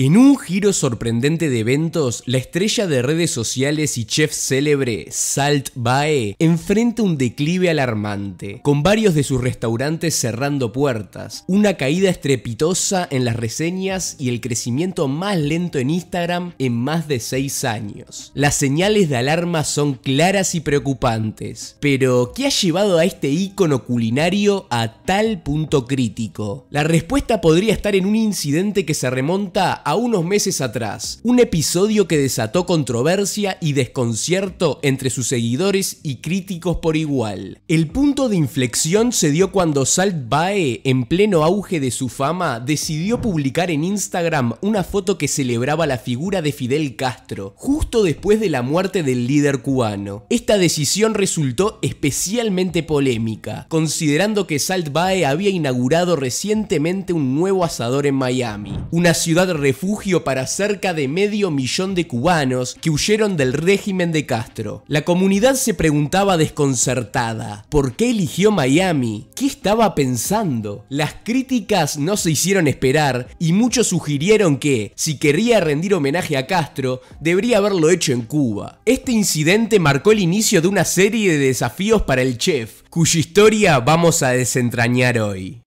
En un giro sorprendente de eventos, la estrella de redes sociales y chef célebre Salt Bae enfrenta un declive alarmante, con varios de sus restaurantes cerrando puertas, una caída estrepitosa en las reseñas y el crecimiento más lento en Instagram en más de 6 años. Las señales de alarma son claras y preocupantes, pero ¿qué ha llevado a este ícono culinario a tal punto crítico? La respuesta podría estar en un incidente que se remonta a a unos meses atrás, un episodio que desató controversia y desconcierto entre sus seguidores y críticos por igual. El punto de inflexión se dio cuando Salt Bae, en pleno auge de su fama, decidió publicar en Instagram una foto que celebraba la figura de Fidel Castro, justo después de la muerte del líder cubano. Esta decisión resultó especialmente polémica, considerando que Salt Bae había inaugurado recientemente un nuevo asador en Miami, una ciudad para cerca de medio millón de cubanos que huyeron del régimen de Castro. La comunidad se preguntaba desconcertada, ¿por qué eligió Miami? ¿Qué estaba pensando? Las críticas no se hicieron esperar y muchos sugirieron que, si quería rendir homenaje a Castro, debería haberlo hecho en Cuba. Este incidente marcó el inicio de una serie de desafíos para el chef, cuya historia vamos a desentrañar hoy.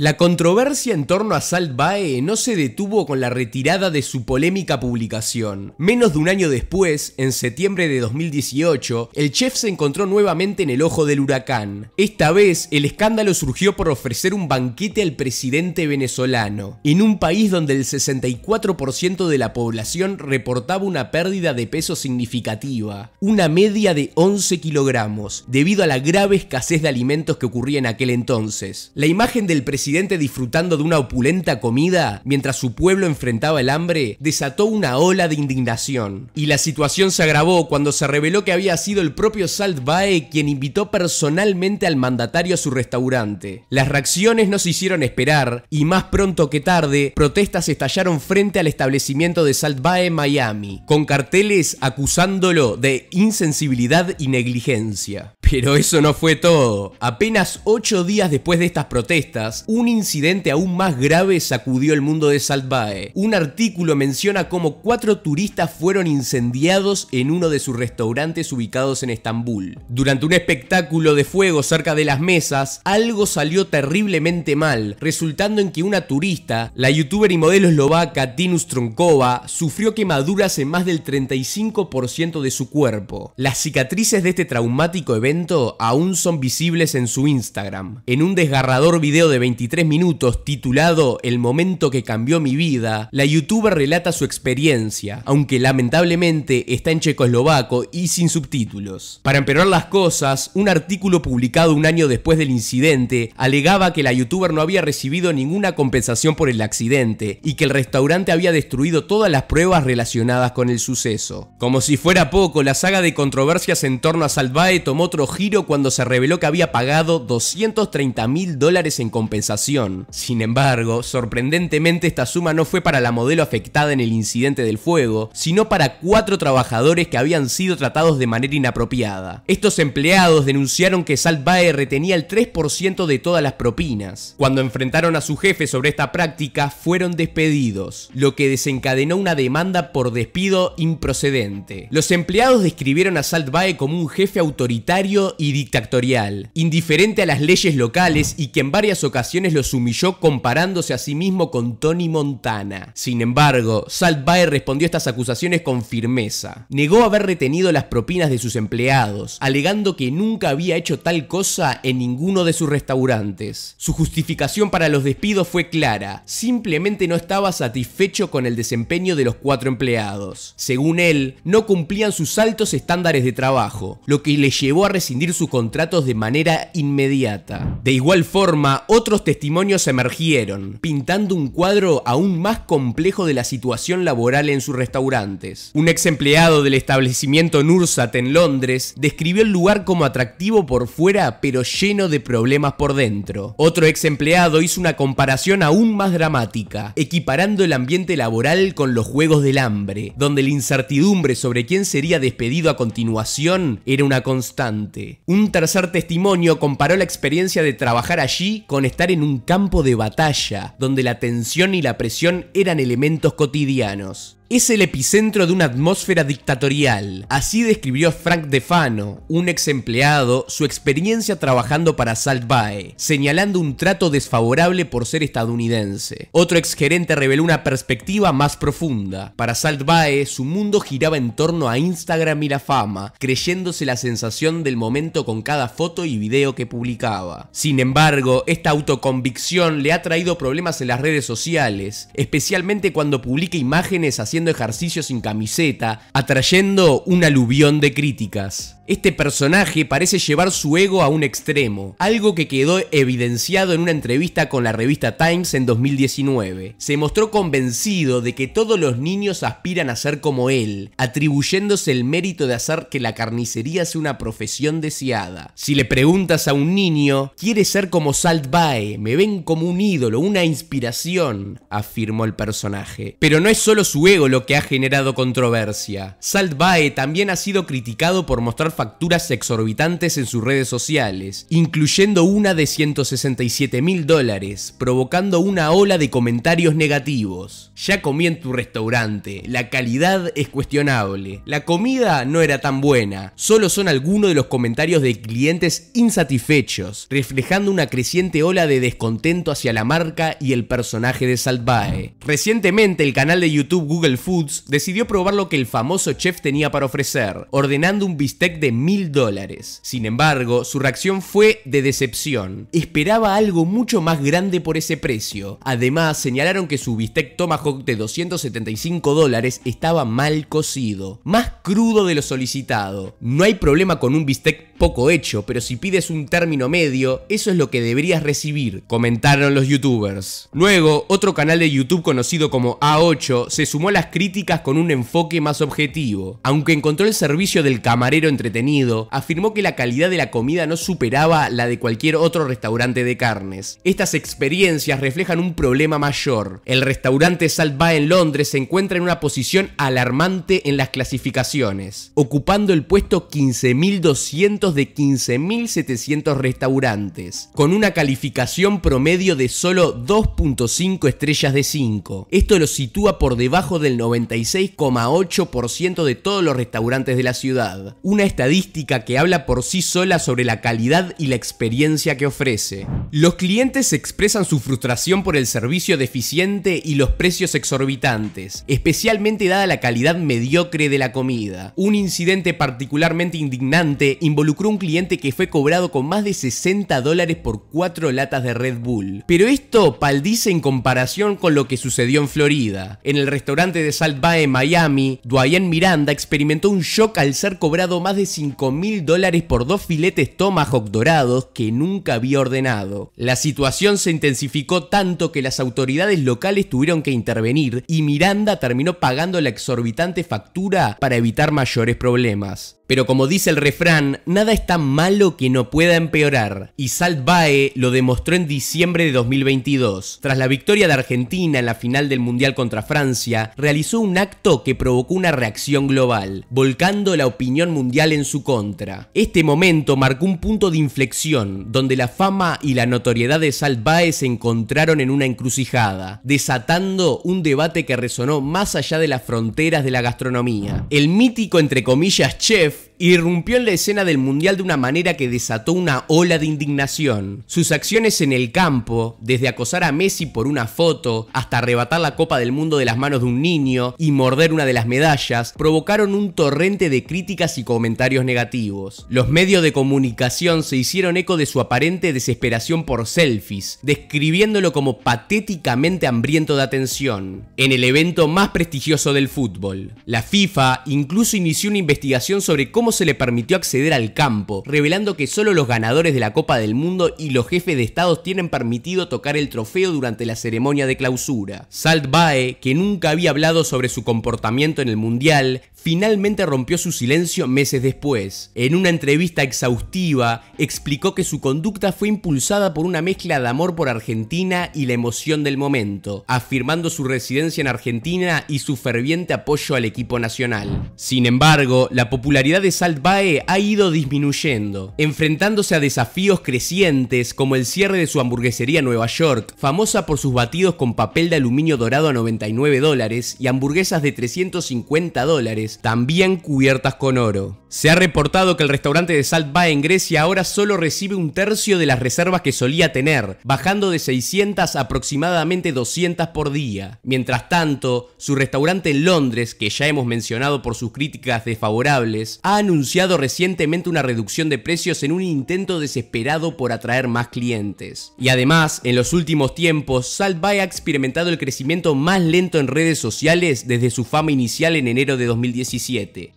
La controversia en torno a Salt Bae no se detuvo con la retirada de su polémica publicación. Menos de un año después, en septiembre de 2018, el chef se encontró nuevamente en el ojo del huracán. Esta vez, el escándalo surgió por ofrecer un banquete al presidente venezolano, en un país donde el 64% de la población reportaba una pérdida de peso significativa, una media de 11 kilogramos, debido a la grave escasez de alimentos que ocurría en aquel entonces. La imagen del presidente disfrutando de una opulenta comida mientras su pueblo enfrentaba el hambre desató una ola de indignación. Y la situación se agravó cuando se reveló que había sido el propio Salt Bae quien invitó personalmente al mandatario a su restaurante. Las reacciones no se hicieron esperar y más pronto que tarde, protestas estallaron frente al establecimiento de Salt Bae Miami, con carteles acusándolo de insensibilidad y negligencia. Pero eso no fue todo. Apenas 8 días después de estas protestas, un incidente aún más grave sacudió el mundo de Salt Un artículo menciona cómo cuatro turistas fueron incendiados en uno de sus restaurantes ubicados en Estambul. Durante un espectáculo de fuego cerca de las mesas, algo salió terriblemente mal, resultando en que una turista, la youtuber y modelo eslovaca Tinus Tronkova, sufrió quemaduras en más del 35% de su cuerpo. Las cicatrices de este traumático evento aún son visibles en su Instagram. En un desgarrador video de 23 minutos titulado El momento que cambió mi vida, la youtuber relata su experiencia, aunque lamentablemente está en checoslovaco y sin subtítulos. Para empeorar las cosas, un artículo publicado un año después del incidente alegaba que la youtuber no había recibido ninguna compensación por el accidente y que el restaurante había destruido todas las pruebas relacionadas con el suceso. Como si fuera poco, la saga de controversias en torno a Salvae tomó otro giro cuando se reveló que había pagado 230 mil dólares en compensación. Sin embargo, sorprendentemente esta suma no fue para la modelo afectada en el incidente del fuego, sino para cuatro trabajadores que habían sido tratados de manera inapropiada. Estos empleados denunciaron que Bae retenía el 3% de todas las propinas. Cuando enfrentaron a su jefe sobre esta práctica, fueron despedidos, lo que desencadenó una demanda por despido improcedente. Los empleados describieron a Bae como un jefe autoritario y dictatorial, indiferente a las leyes locales y que en varias ocasiones los humilló comparándose a sí mismo con Tony Montana. Sin embargo, Salt respondió a estas acusaciones con firmeza. Negó haber retenido las propinas de sus empleados, alegando que nunca había hecho tal cosa en ninguno de sus restaurantes. Su justificación para los despidos fue clara, simplemente no estaba satisfecho con el desempeño de los cuatro empleados. Según él, no cumplían sus altos estándares de trabajo, lo que le llevó a recibir sus contratos de manera inmediata. De igual forma, otros testimonios emergieron, pintando un cuadro aún más complejo de la situación laboral en sus restaurantes. Un ex empleado del establecimiento Nursat en Londres describió el lugar como atractivo por fuera pero lleno de problemas por dentro. Otro ex empleado hizo una comparación aún más dramática, equiparando el ambiente laboral con los juegos del hambre, donde la incertidumbre sobre quién sería despedido a continuación era una constante. Un tercer testimonio comparó la experiencia de trabajar allí con estar en un campo de batalla, donde la tensión y la presión eran elementos cotidianos es el epicentro de una atmósfera dictatorial. Así describió Frank Defano, un ex empleado, su experiencia trabajando para Salt Bae, señalando un trato desfavorable por ser estadounidense. Otro ex gerente reveló una perspectiva más profunda. Para Salt Bae, su mundo giraba en torno a Instagram y la fama, creyéndose la sensación del momento con cada foto y video que publicaba. Sin embargo, esta autoconvicción le ha traído problemas en las redes sociales, especialmente cuando publica imágenes haciendo ejercicios ejercicio sin camiseta, atrayendo un aluvión de críticas. Este personaje parece llevar su ego a un extremo, algo que quedó evidenciado en una entrevista con la revista Times en 2019. Se mostró convencido de que todos los niños aspiran a ser como él, atribuyéndose el mérito de hacer que la carnicería sea una profesión deseada. Si le preguntas a un niño, quiere ser como Salt Bae, me ven como un ídolo, una inspiración, afirmó el personaje. Pero no es solo su ego lo que ha generado controversia. Salt Bae también ha sido criticado por mostrar facturas exorbitantes en sus redes sociales, incluyendo una de 167 mil dólares, provocando una ola de comentarios negativos. Ya comí en tu restaurante, la calidad es cuestionable, la comida no era tan buena, solo son algunos de los comentarios de clientes insatisfechos, reflejando una creciente ola de descontento hacia la marca y el personaje de Saltbae. Recientemente el canal de YouTube Google Foods decidió probar lo que el famoso chef tenía para ofrecer, ordenando un bistec de mil dólares. Sin embargo, su reacción fue de decepción. Esperaba algo mucho más grande por ese precio. Además, señalaron que su bistec Tomahawk de 275 dólares estaba mal cocido, más crudo de lo solicitado. No hay problema con un bistec poco hecho, pero si pides un término medio, eso es lo que deberías recibir, comentaron los youtubers. Luego, otro canal de YouTube conocido como A8 se sumó a las críticas con un enfoque más objetivo. Aunque encontró el servicio del camarero entretenido, afirmó que la calidad de la comida no superaba la de cualquier otro restaurante de carnes. Estas experiencias reflejan un problema mayor. El restaurante Salt en Londres se encuentra en una posición alarmante en las clasificaciones, ocupando el puesto 15200 de 15.700 restaurantes, con una calificación promedio de solo 2.5 estrellas de 5. Esto lo sitúa por debajo del 96,8% de todos los restaurantes de la ciudad, una estadística que habla por sí sola sobre la calidad y la experiencia que ofrece. Los clientes expresan su frustración por el servicio deficiente y los precios exorbitantes, especialmente dada la calidad mediocre de la comida. Un incidente particularmente indignante involucró un cliente que fue cobrado con más de 60 dólares por cuatro latas de Red Bull. Pero esto paldice en comparación con lo que sucedió en Florida. En el restaurante de Salt Bae en Miami, Dwayne Miranda experimentó un shock al ser cobrado más de 5 mil dólares por dos filetes Tomahawk dorados que nunca había ordenado. La situación se intensificó tanto que las autoridades locales tuvieron que intervenir y Miranda terminó pagando la exorbitante factura para evitar mayores problemas. Pero como dice el refrán, nada es tan malo que no pueda empeorar, y Salt Bae lo demostró en diciembre de 2022. Tras la victoria de Argentina en la final del Mundial contra Francia, realizó un acto que provocó una reacción global, volcando la opinión mundial en su contra. Este momento marcó un punto de inflexión, donde la fama y la notoriedad de Salt Bae se encontraron en una encrucijada, desatando un debate que resonó más allá de las fronteras de la gastronomía. El mítico, entre comillas, chef, irrumpió en la escena del Mundial de una manera que desató una ola de indignación. Sus acciones en el campo, desde acosar a Messi por una foto, hasta arrebatar la Copa del Mundo de las manos de un niño y morder una de las medallas, provocaron un torrente de críticas y comentarios negativos. Los medios de comunicación se hicieron eco de su aparente desesperación por selfies, describiéndolo como patéticamente hambriento de atención, en el evento más prestigioso del fútbol. La FIFA incluso inició una investigación sobre cómo se le permitió acceder al campo, revelando que solo los ganadores de la Copa del Mundo y los jefes de estados tienen permitido tocar el trofeo durante la ceremonia de clausura. Salt Bae, que nunca había hablado sobre su comportamiento en el Mundial, finalmente rompió su silencio meses después. En una entrevista exhaustiva, explicó que su conducta fue impulsada por una mezcla de amor por Argentina y la emoción del momento, afirmando su residencia en Argentina y su ferviente apoyo al equipo nacional. Sin embargo, la popularidad de Salt ha ido disminuyendo, enfrentándose a desafíos crecientes como el cierre de su hamburguesería Nueva York, famosa por sus batidos con papel de aluminio dorado a 99 dólares y hamburguesas de 350 dólares también cubiertas con oro. Se ha reportado que el restaurante de Bae en Grecia ahora solo recibe un tercio de las reservas que solía tener, bajando de 600 a aproximadamente 200 por día. Mientras tanto, su restaurante en Londres, que ya hemos mencionado por sus críticas desfavorables, ha anunciado recientemente una reducción de precios en un intento desesperado por atraer más clientes. Y además, en los últimos tiempos, Salt Bae ha experimentado el crecimiento más lento en redes sociales desde su fama inicial en enero de 2019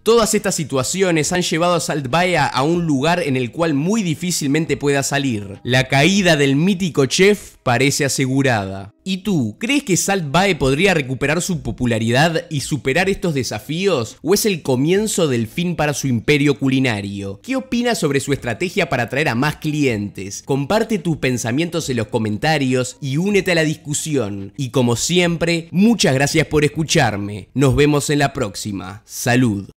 Todas estas situaciones han llevado a Saltbaya a un lugar en el cual muy difícilmente pueda salir. La caída del mítico chef parece asegurada. ¿Y tú, crees que Salt podría recuperar su popularidad y superar estos desafíos? ¿O es el comienzo del fin para su imperio culinario? ¿Qué opinas sobre su estrategia para atraer a más clientes? Comparte tus pensamientos en los comentarios y únete a la discusión. Y como siempre, muchas gracias por escucharme. Nos vemos en la próxima. Salud.